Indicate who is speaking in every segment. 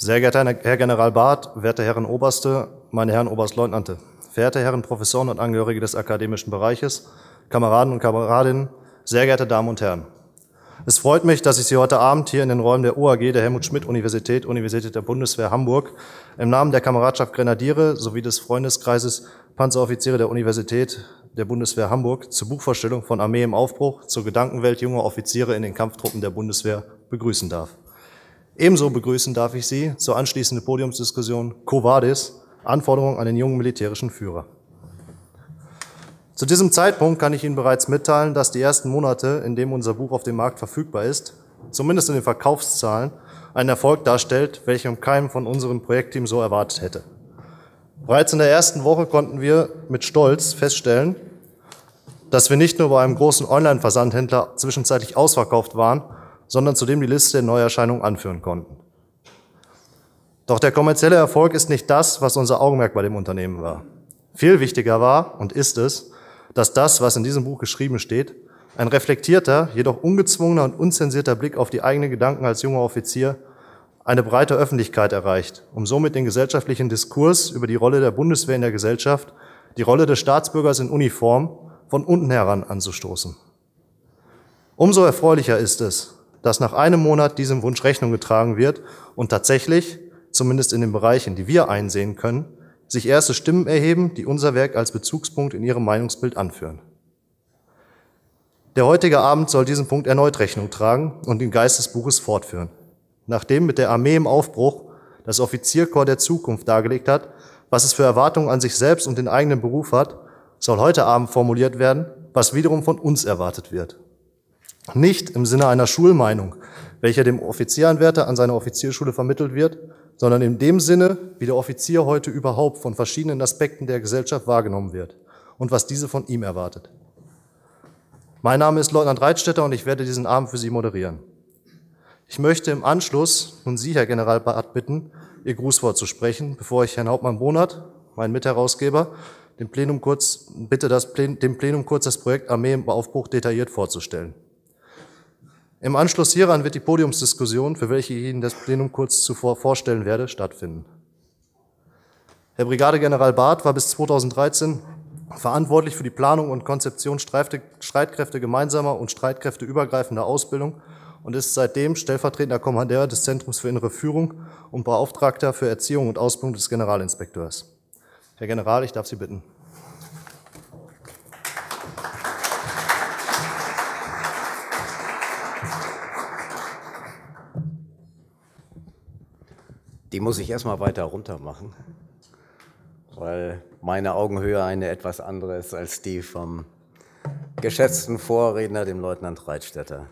Speaker 1: Sehr geehrter Herr General Barth, werte Herren Oberste, meine Herren Oberstleutnante, verehrte Herren Professoren und Angehörige des akademischen Bereiches, Kameraden und Kameradinnen, sehr geehrte Damen und Herren. Es freut mich, dass ich Sie heute Abend hier in den Räumen der OAG der Helmut-Schmidt-Universität, Universität der Bundeswehr Hamburg, im Namen der Kameradschaft Grenadiere sowie des Freundeskreises Panzeroffiziere der Universität der Bundeswehr Hamburg zur Buchvorstellung von Armee im Aufbruch zur Gedankenwelt junger Offiziere in den Kampftruppen der Bundeswehr begrüßen darf. Ebenso begrüßen darf ich Sie zur anschließenden Podiumsdiskussion Covadis, Anforderungen an den jungen militärischen Führer. Zu diesem Zeitpunkt kann ich Ihnen bereits mitteilen, dass die ersten Monate, in dem unser Buch auf dem Markt verfügbar ist, zumindest in den Verkaufszahlen, einen Erfolg darstellt, welchen keinem von unserem Projektteam so erwartet hätte. Bereits in der ersten Woche konnten wir mit Stolz feststellen, dass wir nicht nur bei einem großen Online-Versandhändler zwischenzeitlich ausverkauft waren, sondern zudem die Liste der Neuerscheinungen anführen konnten. Doch der kommerzielle Erfolg ist nicht das, was unser Augenmerk bei dem Unternehmen war. Viel wichtiger war und ist es, dass das, was in diesem Buch geschrieben steht, ein reflektierter, jedoch ungezwungener und unzensierter Blick auf die eigenen Gedanken als junger Offizier eine breite Öffentlichkeit erreicht, um somit den gesellschaftlichen Diskurs über die Rolle der Bundeswehr in der Gesellschaft, die Rolle des Staatsbürgers in Uniform von unten heran anzustoßen. Umso erfreulicher ist es, dass nach einem Monat diesem Wunsch Rechnung getragen wird und tatsächlich, zumindest in den Bereichen, die wir einsehen können, sich erste Stimmen erheben, die unser Werk als Bezugspunkt in ihrem Meinungsbild anführen. Der heutige Abend soll diesem Punkt erneut Rechnung tragen und den Geist des Buches fortführen. Nachdem mit der Armee im Aufbruch das Offizierkorps der Zukunft dargelegt hat, was es für Erwartungen an sich selbst und den eigenen Beruf hat, soll heute Abend formuliert werden, was wiederum von uns erwartet wird nicht im Sinne einer Schulmeinung, welcher dem Offizieranwärter an seiner Offizierschule vermittelt wird, sondern in dem Sinne, wie der Offizier heute überhaupt von verschiedenen Aspekten der Gesellschaft wahrgenommen wird und was diese von ihm erwartet. Mein Name ist Leutnant Reitstetter und ich werde diesen Abend für Sie moderieren. Ich möchte im Anschluss nun Sie, Herr General Barth, bitten, Ihr Grußwort zu sprechen, bevor ich Herrn Hauptmann Bonat, meinen Mitherausgeber, dem Plenum kurz, bitte das, dem Plenum kurz das Projekt Armee im Aufbruch detailliert vorzustellen. Im Anschluss hieran wird die Podiumsdiskussion, für welche ich Ihnen das Plenum kurz zuvor vorstellen werde, stattfinden. Herr Brigadegeneral Barth war bis 2013 verantwortlich für die Planung und Konzeption Streitkräfte gemeinsamer und Streitkräfteübergreifender Ausbildung und ist seitdem stellvertretender Kommandeur des Zentrums für innere Führung und Beauftragter für Erziehung und Ausbildung des Generalinspekteurs. Herr General, ich darf Sie bitten.
Speaker 2: Die muss ich erstmal weiter runter machen, weil meine Augenhöhe eine etwas andere ist als die vom geschätzten Vorredner, dem Leutnant Reitstetter.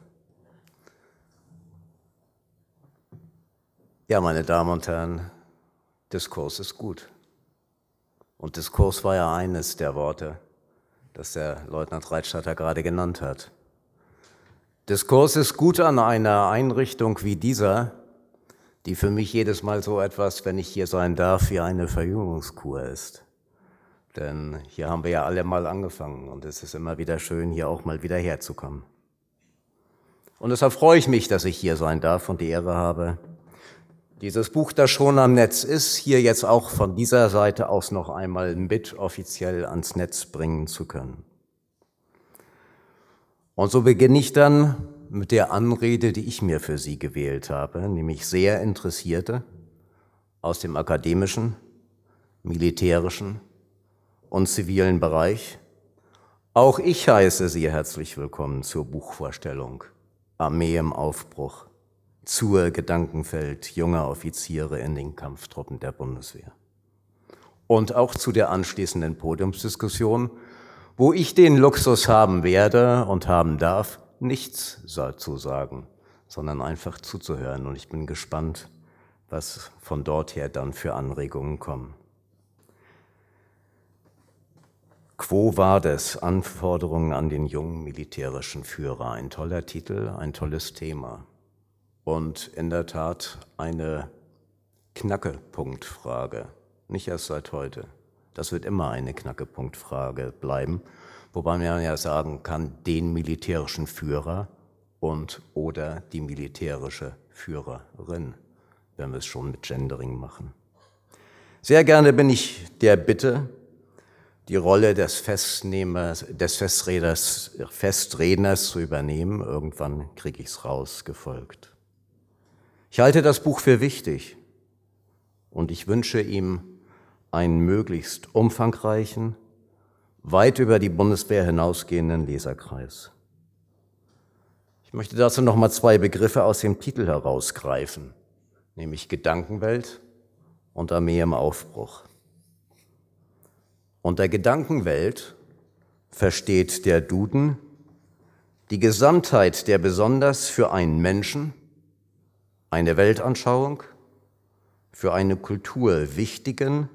Speaker 2: Ja, meine Damen und Herren, Diskurs ist gut. Und Diskurs war ja eines der Worte, das der Leutnant Reitstetter gerade genannt hat. Diskurs ist gut an einer Einrichtung wie dieser, die für mich jedes Mal so etwas, wenn ich hier sein darf, wie eine Verjüngungskur ist. Denn hier haben wir ja alle mal angefangen und es ist immer wieder schön, hier auch mal wieder herzukommen. Und deshalb freue ich mich, dass ich hier sein darf und die Ehre habe, dieses Buch, das schon am Netz ist, hier jetzt auch von dieser Seite aus noch einmal mit offiziell ans Netz bringen zu können. Und so beginne ich dann mit der Anrede, die ich mir für Sie gewählt habe, nämlich sehr Interessierte aus dem akademischen, militärischen und zivilen Bereich. Auch ich heiße Sie herzlich willkommen zur Buchvorstellung Armee im Aufbruch zur Gedankenfeld junger Offiziere in den Kampftruppen der Bundeswehr. Und auch zu der anschließenden Podiumsdiskussion, wo ich den Luxus haben werde und haben darf, nichts zu sagen, sondern einfach zuzuhören. Und ich bin gespannt, was von dort her dann für Anregungen kommen. Quo Vadis, Anforderungen an den jungen militärischen Führer. Ein toller Titel, ein tolles Thema. Und in der Tat eine Knackepunktfrage. Nicht erst seit heute. Das wird immer eine Knackepunktfrage bleiben. Wobei man ja sagen kann, den militärischen Führer und oder die militärische Führerin, wenn wir es schon mit Gendering machen. Sehr gerne bin ich der Bitte, die Rolle des Festnehmers, des Festredners, Festredners zu übernehmen. Irgendwann kriege ich es raus, gefolgt. Ich halte das Buch für wichtig und ich wünsche ihm einen möglichst umfangreichen, weit über die Bundeswehr hinausgehenden Leserkreis. Ich möchte dazu nochmal zwei Begriffe aus dem Titel herausgreifen, nämlich Gedankenwelt und Armee im Aufbruch. Unter Gedankenwelt versteht der Duden die Gesamtheit der besonders für einen Menschen, eine Weltanschauung, für eine Kultur wichtigen,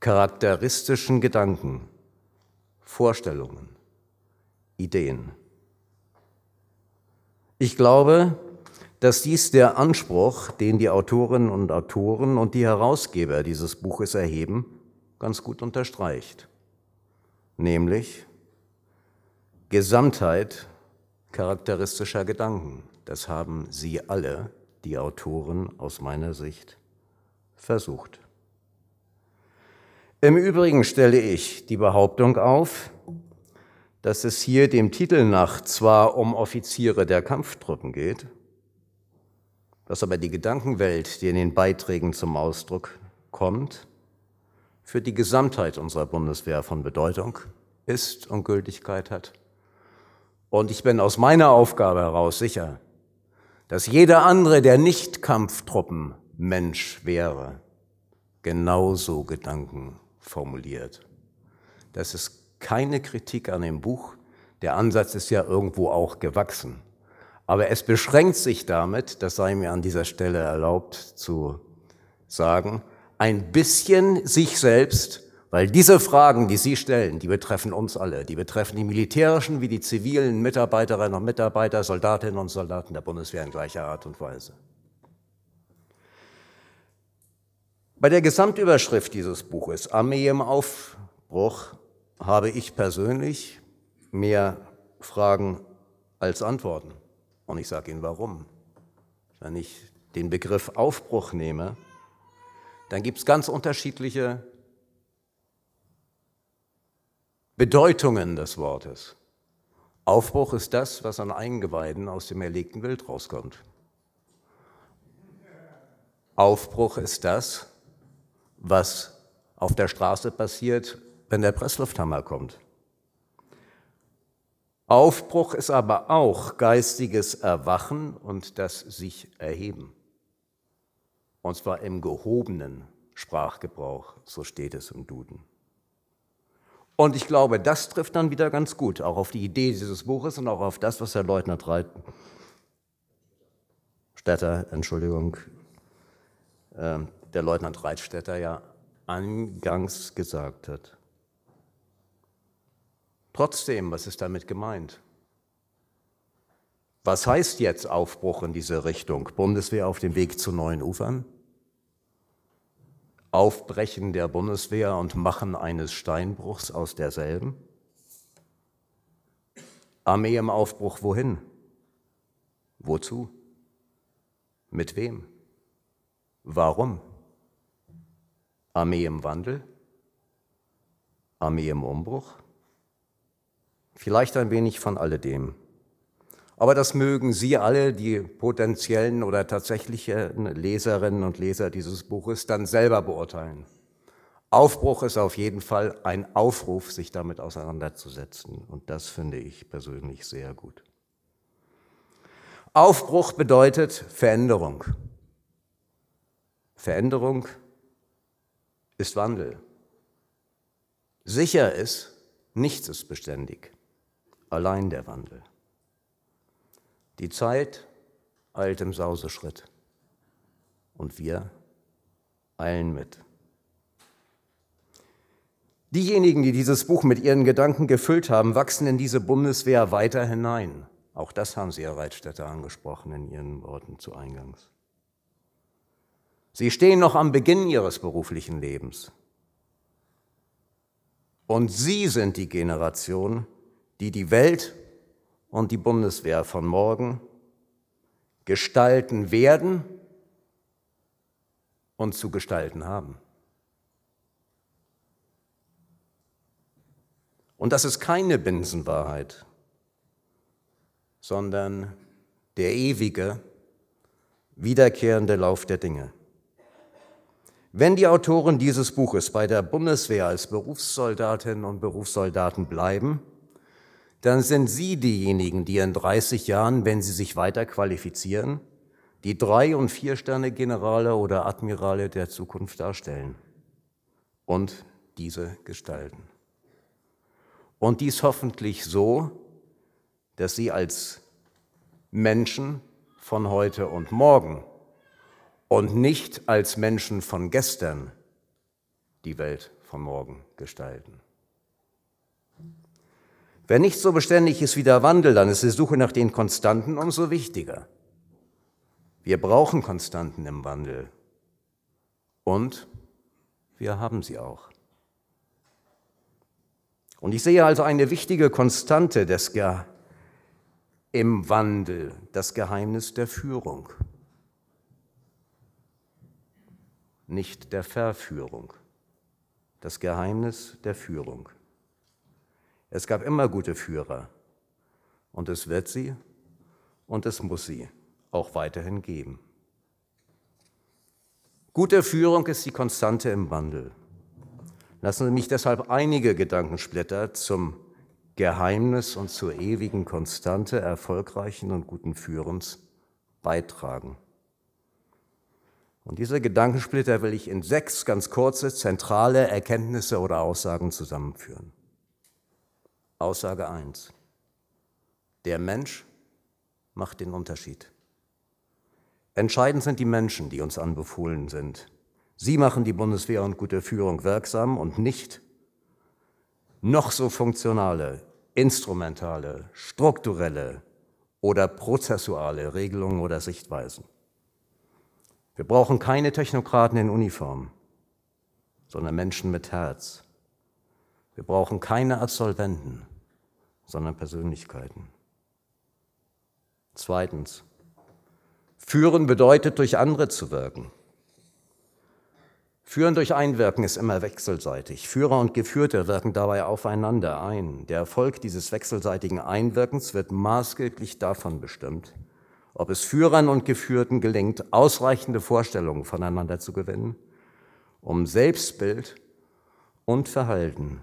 Speaker 2: charakteristischen Gedanken Vorstellungen, Ideen. Ich glaube, dass dies der Anspruch, den die Autorinnen und Autoren und die Herausgeber dieses Buches erheben, ganz gut unterstreicht. Nämlich Gesamtheit charakteristischer Gedanken. Das haben Sie alle, die Autoren, aus meiner Sicht versucht. Im Übrigen stelle ich die Behauptung auf, dass es hier dem Titel nach zwar um Offiziere der Kampftruppen geht, dass aber die Gedankenwelt, die in den Beiträgen zum Ausdruck kommt, für die Gesamtheit unserer Bundeswehr von Bedeutung ist und Gültigkeit hat. Und ich bin aus meiner Aufgabe heraus sicher, dass jeder andere, der nicht Kampftruppenmensch wäre, genauso Gedanken formuliert. Das ist keine Kritik an dem Buch. Der Ansatz ist ja irgendwo auch gewachsen. Aber es beschränkt sich damit, das sei mir an dieser Stelle erlaubt zu sagen, ein bisschen sich selbst, weil diese Fragen, die Sie stellen, die betreffen uns alle, die betreffen die militärischen wie die zivilen Mitarbeiterinnen und Mitarbeiter, Soldatinnen und Soldaten der Bundeswehr in gleicher Art und Weise. Bei der Gesamtüberschrift dieses Buches, Armee im Aufbruch, habe ich persönlich mehr Fragen als Antworten. Und ich sage Ihnen warum. Wenn ich den Begriff Aufbruch nehme, dann gibt es ganz unterschiedliche Bedeutungen des Wortes. Aufbruch ist das, was an Eingeweiden aus dem erlegten Wild rauskommt. Aufbruch ist das, was auf der Straße passiert, wenn der Presslufthammer kommt. Aufbruch ist aber auch geistiges Erwachen und das sich erheben. Und zwar im gehobenen Sprachgebrauch, so steht es im Duden. Und ich glaube, das trifft dann wieder ganz gut, auch auf die Idee dieses Buches und auch auf das, was Herr Leutner Reit Städter, Entschuldigung, ähm, der Leutnant Reitstätter ja eingangs gesagt hat. Trotzdem, was ist damit gemeint? Was heißt jetzt Aufbruch in diese Richtung? Bundeswehr auf dem Weg zu neuen Ufern? Aufbrechen der Bundeswehr und Machen eines Steinbruchs aus derselben? Armee im Aufbruch wohin? Wozu? Mit wem? Warum? Armee im Wandel, Armee im Umbruch, vielleicht ein wenig von alledem. Aber das mögen Sie alle, die potenziellen oder tatsächlichen Leserinnen und Leser dieses Buches, dann selber beurteilen. Aufbruch ist auf jeden Fall ein Aufruf, sich damit auseinanderzusetzen. Und das finde ich persönlich sehr gut. Aufbruch bedeutet Veränderung. Veränderung ist Wandel. Sicher ist, nichts ist beständig, allein der Wandel. Die Zeit eilt im Sauseschritt und wir eilen mit. Diejenigen, die dieses Buch mit ihren Gedanken gefüllt haben, wachsen in diese Bundeswehr weiter hinein. Auch das haben Sie, Herr Reitstätter, angesprochen in Ihren Worten zu Eingangs. Sie stehen noch am Beginn ihres beruflichen Lebens. Und sie sind die Generation, die die Welt und die Bundeswehr von morgen gestalten werden und zu gestalten haben. Und das ist keine Binsenwahrheit, sondern der ewige, wiederkehrende Lauf der Dinge. Wenn die Autoren dieses Buches bei der Bundeswehr als Berufssoldatinnen und Berufssoldaten bleiben, dann sind sie diejenigen, die in 30 Jahren, wenn sie sich weiter qualifizieren, die drei- und vier-Sterne-Generale oder Admirale der Zukunft darstellen und diese gestalten. Und dies hoffentlich so, dass sie als Menschen von heute und morgen und nicht als Menschen von gestern die Welt von morgen gestalten. Wer nicht so beständig ist wie der Wandel, dann ist die Suche nach den Konstanten umso wichtiger. Wir brauchen Konstanten im Wandel. Und wir haben sie auch. Und ich sehe also eine wichtige Konstante des Ge im Wandel, das Geheimnis der Führung. nicht der Verführung. Das Geheimnis der Führung. Es gab immer gute Führer und es wird sie und es muss sie auch weiterhin geben. Gute Führung ist die Konstante im Wandel. Lassen Sie mich deshalb einige Gedankensplitter zum Geheimnis und zur ewigen Konstante erfolgreichen und guten Führens beitragen. Und diese Gedankensplitter will ich in sechs ganz kurze, zentrale Erkenntnisse oder Aussagen zusammenführen. Aussage 1. Der Mensch macht den Unterschied. Entscheidend sind die Menschen, die uns anbefohlen sind. Sie machen die Bundeswehr und gute Führung wirksam und nicht noch so funktionale, instrumentale, strukturelle oder prozessuale Regelungen oder Sichtweisen. Wir brauchen keine Technokraten in Uniform, sondern Menschen mit Herz. Wir brauchen keine Absolventen, sondern Persönlichkeiten. Zweitens, führen bedeutet, durch andere zu wirken. Führen durch Einwirken ist immer wechselseitig. Führer und Geführte wirken dabei aufeinander ein. Der Erfolg dieses wechselseitigen Einwirkens wird maßgeblich davon bestimmt, ob es Führern und Geführten gelingt, ausreichende Vorstellungen voneinander zu gewinnen, um Selbstbild und Verhalten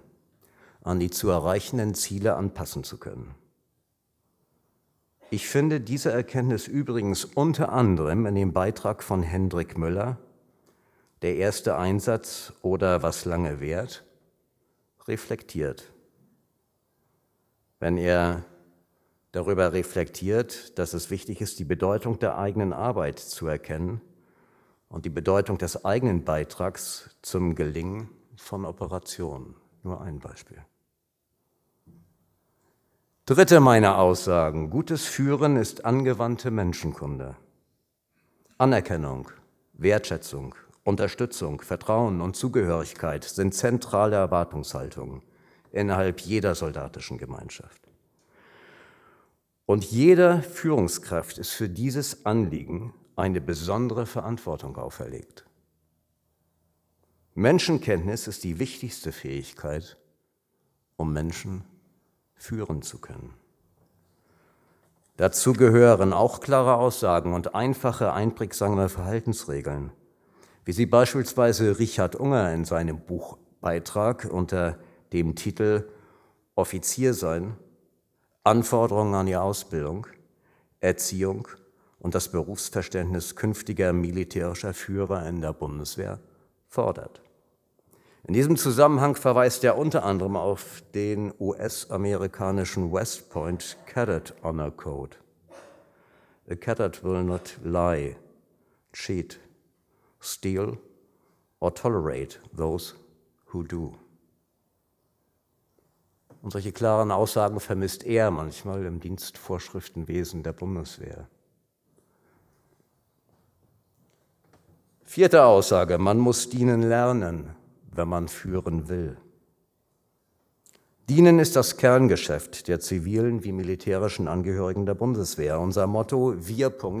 Speaker 2: an die zu erreichenden Ziele anpassen zu können. Ich finde diese Erkenntnis übrigens unter anderem in dem Beitrag von Hendrik Müller, der erste Einsatz oder was lange währt, reflektiert. Wenn er darüber reflektiert, dass es wichtig ist, die Bedeutung der eigenen Arbeit zu erkennen und die Bedeutung des eigenen Beitrags zum Gelingen von Operationen. Nur ein Beispiel. Dritte meiner Aussagen. Gutes Führen ist angewandte Menschenkunde. Anerkennung, Wertschätzung, Unterstützung, Vertrauen und Zugehörigkeit sind zentrale Erwartungshaltungen innerhalb jeder soldatischen Gemeinschaft. Und jeder Führungskraft ist für dieses Anliegen eine besondere Verantwortung auferlegt. Menschenkenntnis ist die wichtigste Fähigkeit, um Menschen führen zu können. Dazu gehören auch klare Aussagen und einfache, einprägsame Verhaltensregeln, wie sie beispielsweise Richard Unger in seinem Buchbeitrag unter dem Titel Offizier sein Anforderungen an die Ausbildung, Erziehung und das Berufsverständnis künftiger militärischer Führer in der Bundeswehr fordert. In diesem Zusammenhang verweist er unter anderem auf den US-amerikanischen West Point Cadet Honor Code. A cadet will not lie, cheat, steal or tolerate those who do. Und solche klaren Aussagen vermisst er manchmal im Dienstvorschriftenwesen der Bundeswehr. Vierte Aussage, man muss dienen lernen, wenn man führen will. Dienen ist das Kerngeschäft der zivilen wie militärischen Angehörigen der Bundeswehr. Unser Motto Wir. bringt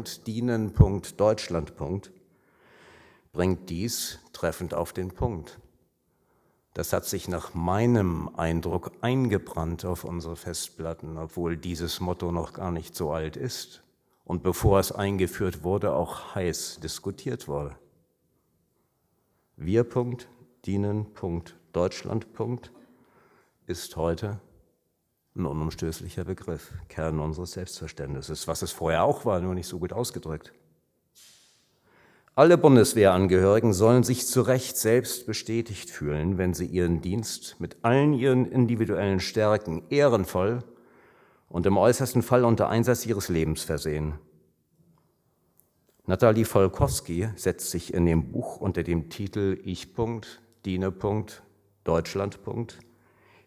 Speaker 2: dies treffend auf den Punkt. Das hat sich nach meinem Eindruck eingebrannt auf unsere Festplatten, obwohl dieses Motto noch gar nicht so alt ist und bevor es eingeführt wurde, auch heiß diskutiert wurde. Wir. Dienen. Deutschland. ist heute ein unumstößlicher Begriff, Kern unseres Selbstverständnisses, was es vorher auch war, nur nicht so gut ausgedrückt. Alle Bundeswehrangehörigen sollen sich zu Recht selbst bestätigt fühlen, wenn sie ihren Dienst mit allen ihren individuellen Stärken ehrenvoll und im äußersten Fall unter Einsatz ihres Lebens versehen. Nathalie Volkowski setzt sich in dem Buch unter dem Titel Ich. Diene. Deutschland.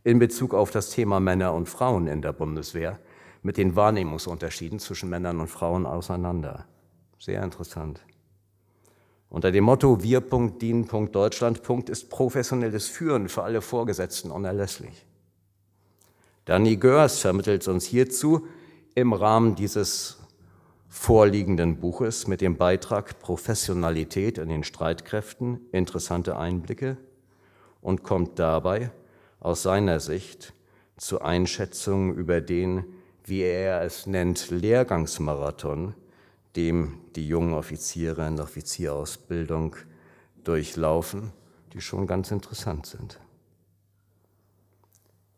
Speaker 2: in Bezug auf das Thema Männer und Frauen in der Bundeswehr mit den Wahrnehmungsunterschieden zwischen Männern und Frauen auseinander. Sehr interessant. Unter dem Motto wir.dien.deutschland. ist professionelles Führen für alle Vorgesetzten unerlässlich. Danny Görs vermittelt uns hierzu im Rahmen dieses vorliegenden Buches mit dem Beitrag Professionalität in den Streitkräften interessante Einblicke und kommt dabei aus seiner Sicht zu Einschätzungen über den, wie er es nennt, Lehrgangsmarathon, nachdem die jungen Offiziere in der Offizierausbildung durchlaufen, die schon ganz interessant sind.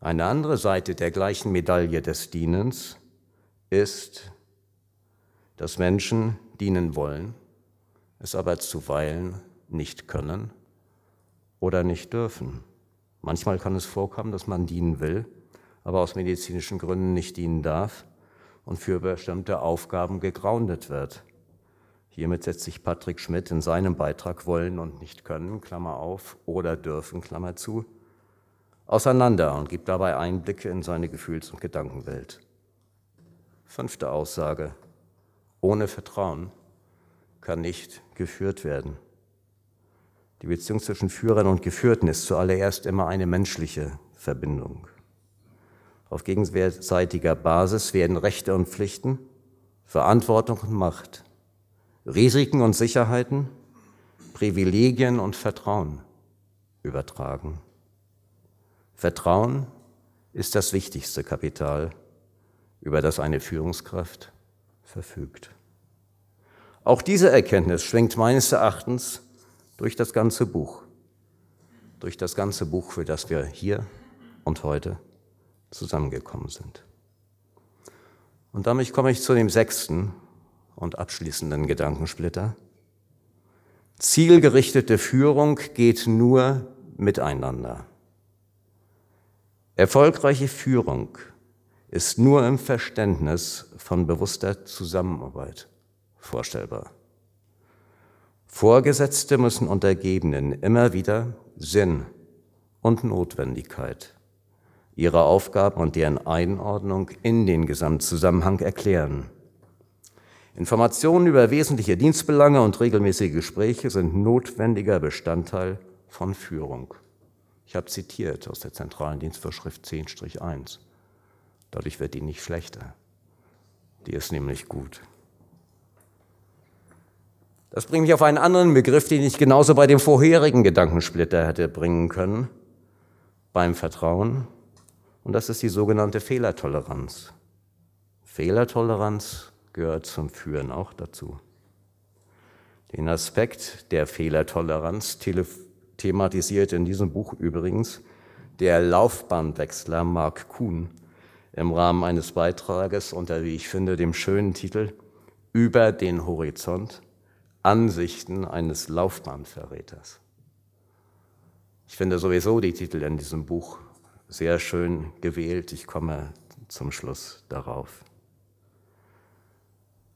Speaker 2: Eine andere Seite der gleichen Medaille des Dienens ist, dass Menschen dienen wollen, es aber zuweilen nicht können oder nicht dürfen. Manchmal kann es vorkommen, dass man dienen will, aber aus medizinischen Gründen nicht dienen darf und für bestimmte Aufgaben gegroundet wird. Hiermit setzt sich Patrick Schmidt in seinem Beitrag Wollen und nicht können, Klammer auf, oder dürfen, Klammer zu, auseinander und gibt dabei Einblicke in seine Gefühls- und Gedankenwelt. Fünfte Aussage. Ohne Vertrauen kann nicht geführt werden. Die Beziehung zwischen Führern und Geführten ist zuallererst immer eine menschliche Verbindung. Auf gegenseitiger Basis werden Rechte und Pflichten, Verantwortung und Macht, Risiken und Sicherheiten, Privilegien und Vertrauen übertragen. Vertrauen ist das wichtigste Kapital, über das eine Führungskraft verfügt. Auch diese Erkenntnis schwingt meines Erachtens durch das ganze Buch, durch das ganze Buch, für das wir hier und heute zusammengekommen sind. Und damit komme ich zu dem sechsten und abschließenden Gedankensplitter. Zielgerichtete Führung geht nur miteinander. Erfolgreiche Führung ist nur im Verständnis von bewusster Zusammenarbeit vorstellbar. Vorgesetzte müssen Untergebenen immer wieder Sinn und Notwendigkeit ihre Aufgaben und deren Einordnung in den Gesamtzusammenhang erklären. Informationen über wesentliche Dienstbelange und regelmäßige Gespräche sind notwendiger Bestandteil von Führung. Ich habe zitiert aus der zentralen Dienstvorschrift 10-1. Dadurch wird die nicht schlechter. Die ist nämlich gut. Das bringt mich auf einen anderen Begriff, den ich genauso bei dem vorherigen Gedankensplitter hätte bringen können, beim Vertrauen. Und das ist die sogenannte Fehlertoleranz. Fehlertoleranz gehört zum Führen auch dazu. Den Aspekt der Fehlertoleranz thematisiert in diesem Buch übrigens der Laufbahnwechsler Mark Kuhn im Rahmen eines Beitrages unter, wie ich finde, dem schönen Titel Über den Horizont Ansichten eines Laufbahnverräters. Ich finde sowieso die Titel in diesem Buch sehr schön gewählt. Ich komme zum Schluss darauf.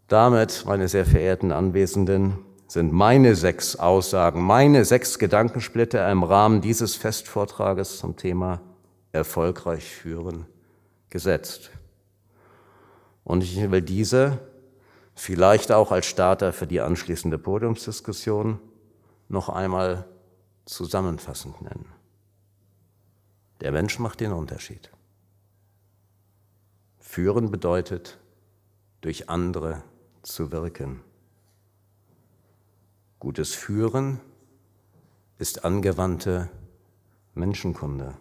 Speaker 2: Damit, meine sehr verehrten Anwesenden, sind meine sechs Aussagen, meine sechs Gedankensplitter im Rahmen dieses Festvortrages zum Thema erfolgreich führen gesetzt. Und ich will diese vielleicht auch als Starter für die anschließende Podiumsdiskussion noch einmal zusammenfassend nennen. Der Mensch macht den Unterschied. Führen bedeutet, durch andere zu wirken. Gutes Führen ist angewandte Menschenkunde.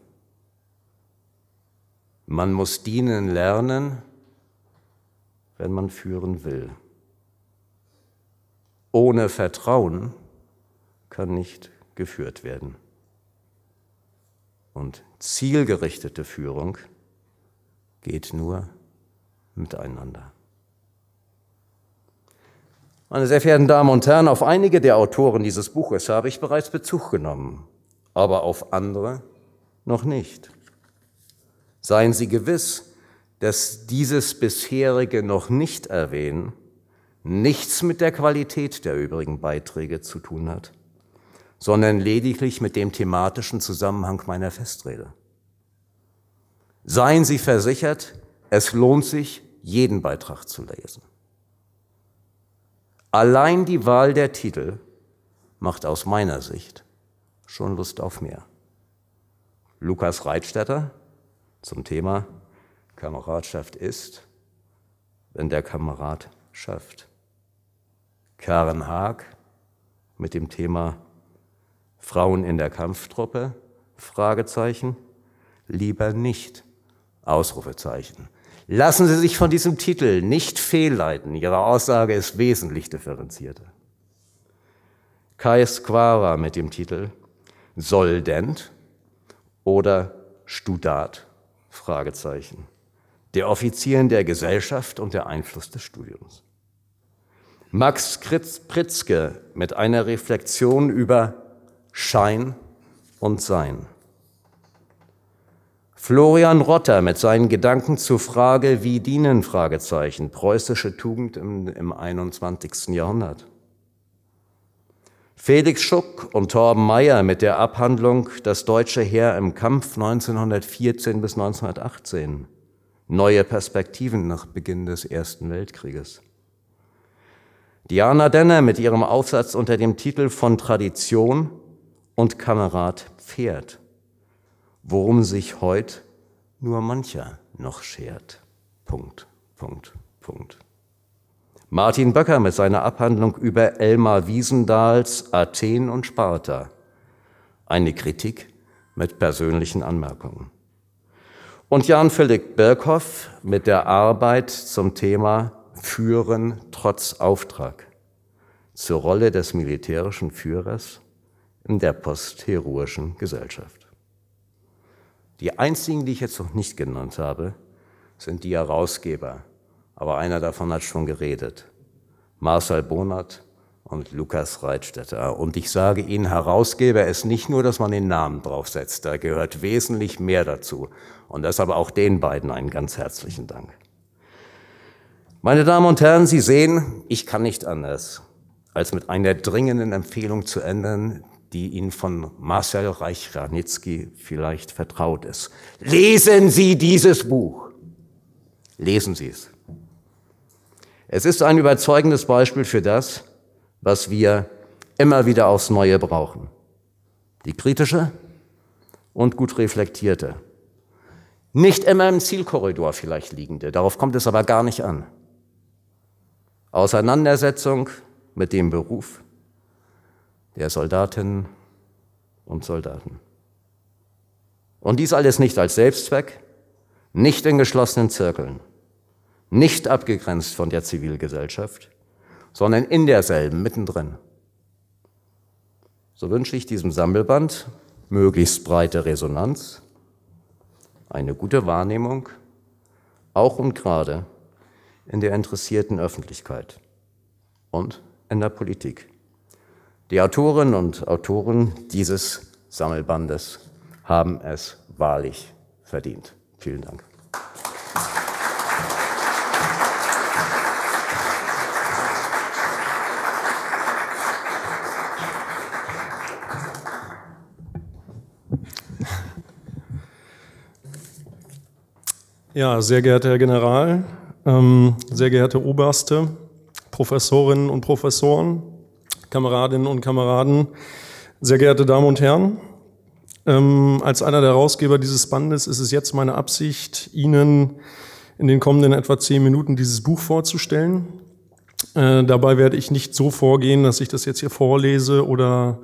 Speaker 2: Man muss dienen lernen, wenn man führen will. Ohne Vertrauen kann nicht geführt werden und zielgerichtete Führung geht nur miteinander. Meine sehr verehrten Damen und Herren, auf einige der Autoren dieses Buches habe ich bereits Bezug genommen, aber auf andere noch nicht. Seien Sie gewiss, dass dieses bisherige noch nicht erwähnen nichts mit der Qualität der übrigen Beiträge zu tun hat sondern lediglich mit dem thematischen Zusammenhang meiner Festrede. Seien Sie versichert, es lohnt sich, jeden Beitrag zu lesen. Allein die Wahl der Titel macht aus meiner Sicht schon Lust auf mehr. Lukas Reitstetter zum Thema Kameradschaft ist, wenn der Kamerad schafft. Karen Haag mit dem Thema Frauen in der Kampftruppe? Fragezeichen. Lieber nicht. Ausrufezeichen. Lassen Sie sich von diesem Titel nicht fehlleiten. Ihre Aussage ist wesentlich differenzierter. Kai Squara mit dem Titel Soldent oder Studat? Fragezeichen. Der Offizieren der Gesellschaft und der Einfluss des Studiums. Max Pritzke mit einer Reflexion über Schein und Sein. Florian Rotter mit seinen Gedanken zur Frage, wie dienen, Fragezeichen, preußische Tugend im, im 21. Jahrhundert. Felix Schuck und Torben Meyer mit der Abhandlung Das deutsche Heer im Kampf 1914 bis 1918. Neue Perspektiven nach Beginn des Ersten Weltkrieges. Diana Denner mit ihrem Aufsatz unter dem Titel Von Tradition und Kamerad Pferd, worum sich heut nur mancher noch schert. Punkt, Punkt, Punkt. Martin Böcker mit seiner Abhandlung über Elmar Wiesendahls Athen und Sparta. Eine Kritik mit persönlichen Anmerkungen. Und Jan Philipp Birkhoff mit der Arbeit zum Thema Führen trotz Auftrag zur Rolle des militärischen Führers in der postheroischen Gesellschaft. Die einzigen, die ich jetzt noch nicht genannt habe, sind die Herausgeber, aber einer davon hat schon geredet. Marcel Bonat und Lukas Reitstetter. Und ich sage Ihnen, Herausgeber ist nicht nur, dass man den Namen draufsetzt, da gehört wesentlich mehr dazu. Und deshalb auch den beiden einen ganz herzlichen Dank. Meine Damen und Herren, Sie sehen, ich kann nicht anders, als mit einer dringenden Empfehlung zu ändern, die Ihnen von Marcel Reich-Ranitzky vielleicht vertraut ist. Lesen Sie dieses Buch. Lesen Sie es. Es ist ein überzeugendes Beispiel für das, was wir immer wieder aufs Neue brauchen. Die kritische und gut reflektierte. Nicht immer im Zielkorridor vielleicht liegende, darauf kommt es aber gar nicht an. Auseinandersetzung mit dem Beruf, der Soldatinnen und Soldaten. Und dies alles nicht als Selbstzweck, nicht in geschlossenen Zirkeln, nicht abgegrenzt von der Zivilgesellschaft, sondern in derselben, mittendrin. So wünsche ich diesem Sammelband möglichst breite Resonanz, eine gute Wahrnehmung, auch und gerade in der interessierten Öffentlichkeit und in der Politik. Die Autorinnen und Autoren dieses Sammelbandes haben es wahrlich verdient. Vielen Dank.
Speaker 3: Ja, sehr geehrter Herr General, ähm, sehr geehrte Oberste, Professorinnen und Professoren, Kameradinnen und Kameraden, sehr geehrte Damen und Herren. Ähm, als einer der Herausgeber dieses Bandes ist es jetzt meine Absicht, Ihnen in den kommenden etwa zehn Minuten dieses Buch vorzustellen. Äh, dabei werde ich nicht so vorgehen, dass ich das jetzt hier vorlese oder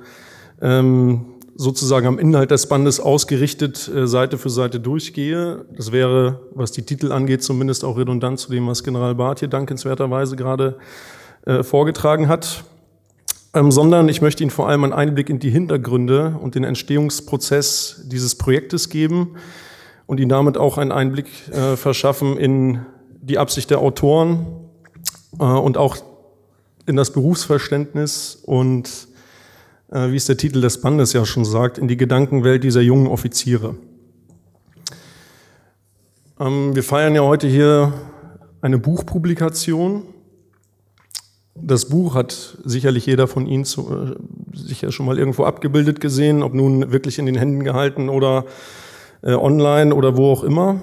Speaker 3: ähm, sozusagen am Inhalt des Bandes ausgerichtet äh, Seite für Seite durchgehe. Das wäre, was die Titel angeht, zumindest auch redundant zu dem, was General Barth hier dankenswerterweise gerade äh, vorgetragen hat ähm, sondern ich möchte Ihnen vor allem einen Einblick in die Hintergründe und den Entstehungsprozess dieses Projektes geben und Ihnen damit auch einen Einblick äh, verschaffen in die Absicht der Autoren äh, und auch in das Berufsverständnis und, äh, wie es der Titel des Bandes ja schon sagt, in die Gedankenwelt dieser jungen Offiziere. Ähm, wir feiern ja heute hier eine Buchpublikation das Buch hat sicherlich jeder von Ihnen zu, äh, sicher schon mal irgendwo abgebildet gesehen, ob nun wirklich in den Händen gehalten oder äh, online oder wo auch immer,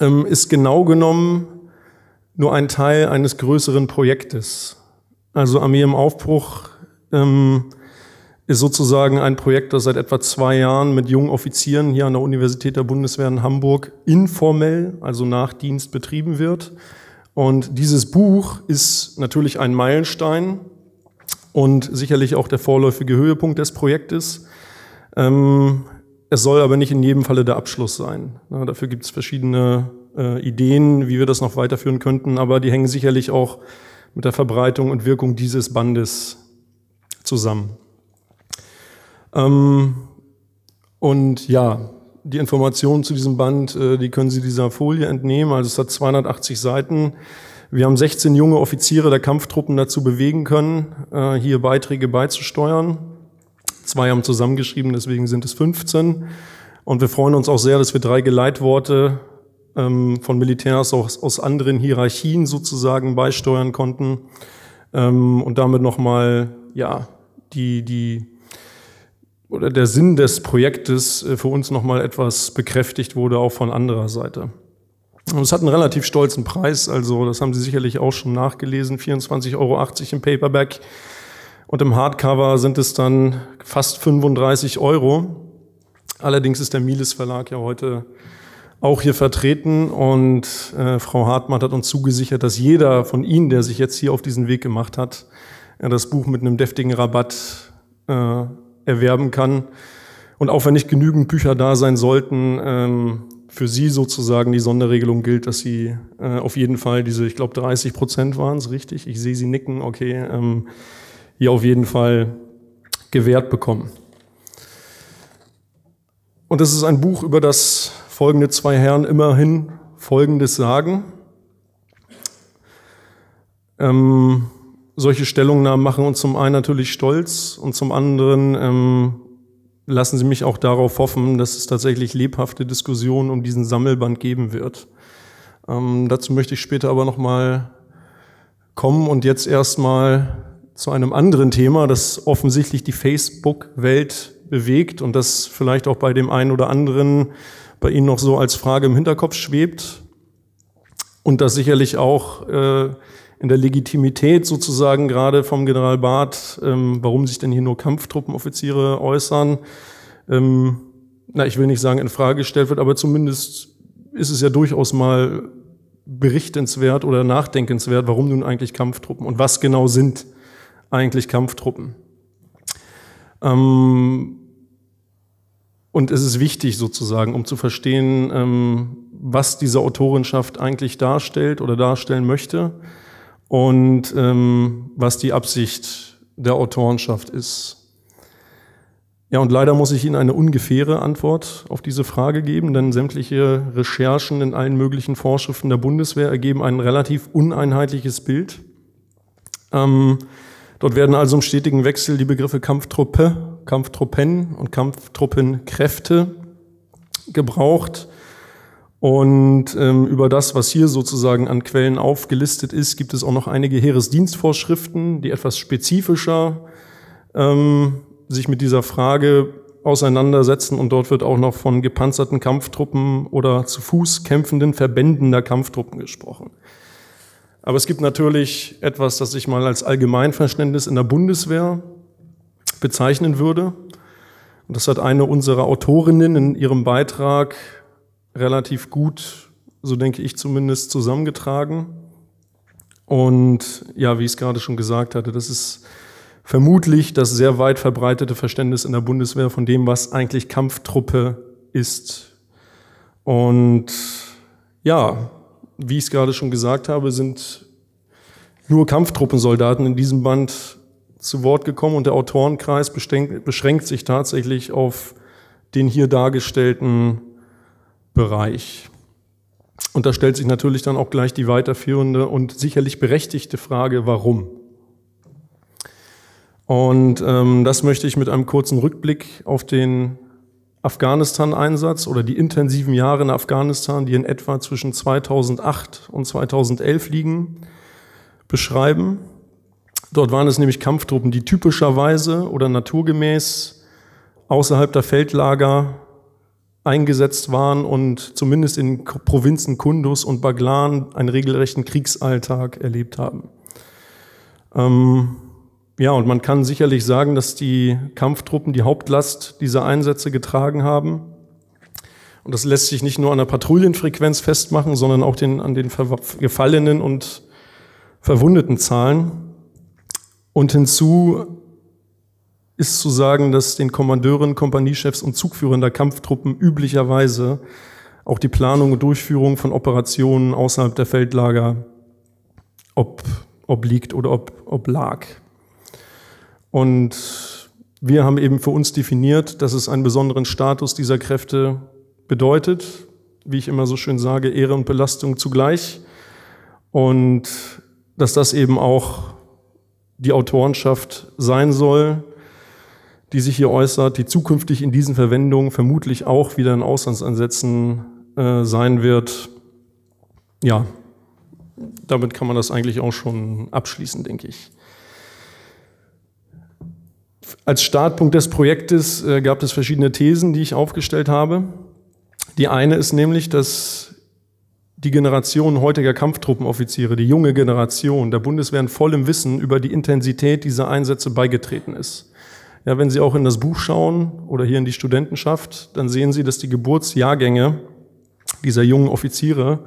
Speaker 3: ähm, ist genau genommen nur ein Teil eines größeren Projektes. Also Armee im Aufbruch ähm, ist sozusagen ein Projekt, das seit etwa zwei Jahren mit jungen Offizieren hier an der Universität der Bundeswehr in Hamburg informell, also nach Dienst betrieben wird. Und dieses Buch ist natürlich ein Meilenstein und sicherlich auch der vorläufige Höhepunkt des Projektes. Ähm, es soll aber nicht in jedem Falle der Abschluss sein. dafür gibt es verschiedene äh, Ideen, wie wir das noch weiterführen könnten, aber die hängen sicherlich auch mit der Verbreitung und Wirkung dieses Bandes zusammen. Ähm, und ja, die Informationen zu diesem Band, äh, die können Sie dieser Folie entnehmen. Also es hat 280 Seiten. Wir haben 16 junge Offiziere der Kampftruppen dazu bewegen können, äh, hier Beiträge beizusteuern. Zwei haben zusammengeschrieben, deswegen sind es 15. Und wir freuen uns auch sehr, dass wir drei Geleitworte ähm, von Militärs aus, aus anderen Hierarchien sozusagen beisteuern konnten ähm, und damit nochmal ja, die, die oder der Sinn des Projektes äh, für uns nochmal etwas bekräftigt wurde, auch von anderer Seite. Und es hat einen relativ stolzen Preis, also das haben Sie sicherlich auch schon nachgelesen, 24,80 Euro im Paperback und im Hardcover sind es dann fast 35 Euro. Allerdings ist der Miles Verlag ja heute auch hier vertreten und äh, Frau Hartmann hat uns zugesichert, dass jeder von Ihnen, der sich jetzt hier auf diesen Weg gemacht hat, ja, äh, das Buch mit einem deftigen Rabatt äh, erwerben kann. Und auch wenn nicht genügend Bücher da sein sollten, ähm, für sie sozusagen die Sonderregelung gilt, dass sie äh, auf jeden Fall diese, ich glaube, 30 Prozent waren es, richtig? Ich sehe sie nicken, okay, ähm, hier auf jeden Fall gewährt bekommen. Und das ist ein Buch, über das folgende zwei Herren immerhin Folgendes sagen. Ähm, solche Stellungnahmen machen uns zum einen natürlich stolz und zum anderen ähm, lassen Sie mich auch darauf hoffen, dass es tatsächlich lebhafte Diskussionen um diesen Sammelband geben wird. Ähm, dazu möchte ich später aber nochmal kommen und jetzt erstmal zu einem anderen Thema, das offensichtlich die Facebook-Welt bewegt und das vielleicht auch bei dem einen oder anderen bei Ihnen noch so als Frage im Hinterkopf schwebt und das sicherlich auch äh, in der Legitimität sozusagen gerade vom General Barth, ähm, warum sich denn hier nur Kampftruppenoffiziere äußern, ähm, na, ich will nicht sagen in Frage gestellt wird, aber zumindest ist es ja durchaus mal berichtenswert oder nachdenkenswert, warum nun eigentlich Kampftruppen und was genau sind eigentlich Kampftruppen. Ähm, und es ist wichtig sozusagen, um zu verstehen, ähm, was diese Autorenschaft eigentlich darstellt oder darstellen möchte und ähm, was die Absicht der Autorenschaft ist. Ja, und leider muss ich Ihnen eine ungefähre Antwort auf diese Frage geben, denn sämtliche Recherchen in allen möglichen Vorschriften der Bundeswehr ergeben ein relativ uneinheitliches Bild. Ähm, dort werden also im stetigen Wechsel die Begriffe Kampftruppe, Kampftruppen und Kampftruppenkräfte gebraucht. Und ähm, über das, was hier sozusagen an Quellen aufgelistet ist, gibt es auch noch einige Heeresdienstvorschriften, die etwas spezifischer ähm, sich mit dieser Frage auseinandersetzen. Und dort wird auch noch von gepanzerten Kampftruppen oder zu Fuß kämpfenden Verbänden der Kampftruppen gesprochen. Aber es gibt natürlich etwas, das ich mal als Allgemeinverständnis in der Bundeswehr bezeichnen würde. Und das hat eine unserer Autorinnen in ihrem Beitrag relativ gut, so denke ich zumindest, zusammengetragen. Und ja, wie ich es gerade schon gesagt hatte, das ist vermutlich das sehr weit verbreitete Verständnis in der Bundeswehr von dem, was eigentlich Kampftruppe ist. Und ja, wie ich es gerade schon gesagt habe, sind nur Kampftruppensoldaten in diesem Band zu Wort gekommen und der Autorenkreis beschränkt sich tatsächlich auf den hier dargestellten Bereich. Und da stellt sich natürlich dann auch gleich die weiterführende und sicherlich berechtigte Frage, warum? Und ähm, das möchte ich mit einem kurzen Rückblick auf den Afghanistan-Einsatz oder die intensiven Jahre in Afghanistan, die in etwa zwischen 2008 und 2011 liegen, beschreiben. Dort waren es nämlich Kampftruppen, die typischerweise oder naturgemäß außerhalb der Feldlager eingesetzt waren und zumindest in Provinzen Kundus und Baglan einen regelrechten Kriegsalltag erlebt haben. Ähm, ja, und man kann sicherlich sagen, dass die Kampftruppen die Hauptlast dieser Einsätze getragen haben. Und das lässt sich nicht nur an der Patrouillenfrequenz festmachen, sondern auch den, an den gefallenen und verwundeten Zahlen. Und hinzu ist zu sagen, dass den Kommandeuren, Kompaniechefs und Zugführern der Kampftruppen üblicherweise auch die Planung und Durchführung von Operationen außerhalb der Feldlager ob, obliegt oder ob, oblag. Und wir haben eben für uns definiert, dass es einen besonderen Status dieser Kräfte bedeutet, wie ich immer so schön sage, Ehre und Belastung zugleich. Und dass das eben auch die Autorenschaft sein soll, die sich hier äußert, die zukünftig in diesen Verwendungen vermutlich auch wieder in Auslandsansätzen äh, sein wird. Ja, damit kann man das eigentlich auch schon abschließen, denke ich. Als Startpunkt des Projektes äh, gab es verschiedene Thesen, die ich aufgestellt habe. Die eine ist nämlich, dass die Generation heutiger Kampftruppenoffiziere, die junge Generation der Bundeswehr in vollem Wissen über die Intensität dieser Einsätze beigetreten ist. Ja, wenn Sie auch in das Buch schauen oder hier in die Studentenschaft, dann sehen Sie, dass die Geburtsjahrgänge dieser jungen Offiziere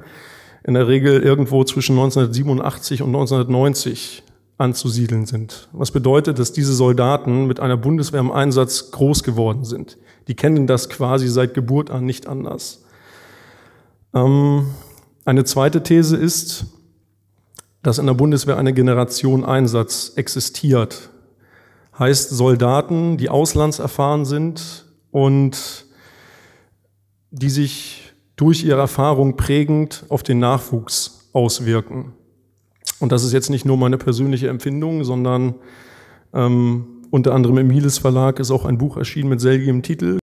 Speaker 3: in der Regel irgendwo zwischen 1987 und 1990 anzusiedeln sind. Was bedeutet, dass diese Soldaten mit einer Bundeswehr im Einsatz groß geworden sind. Die kennen das quasi seit Geburt an nicht anders. Ähm, eine zweite These ist, dass in der Bundeswehr eine Generation Einsatz existiert, heißt Soldaten, die auslandserfahren sind und die sich durch ihre Erfahrung prägend auf den Nachwuchs auswirken. Und das ist jetzt nicht nur meine persönliche Empfindung, sondern ähm, unter anderem im Miles Verlag ist auch ein Buch erschienen mit selbigem Titel,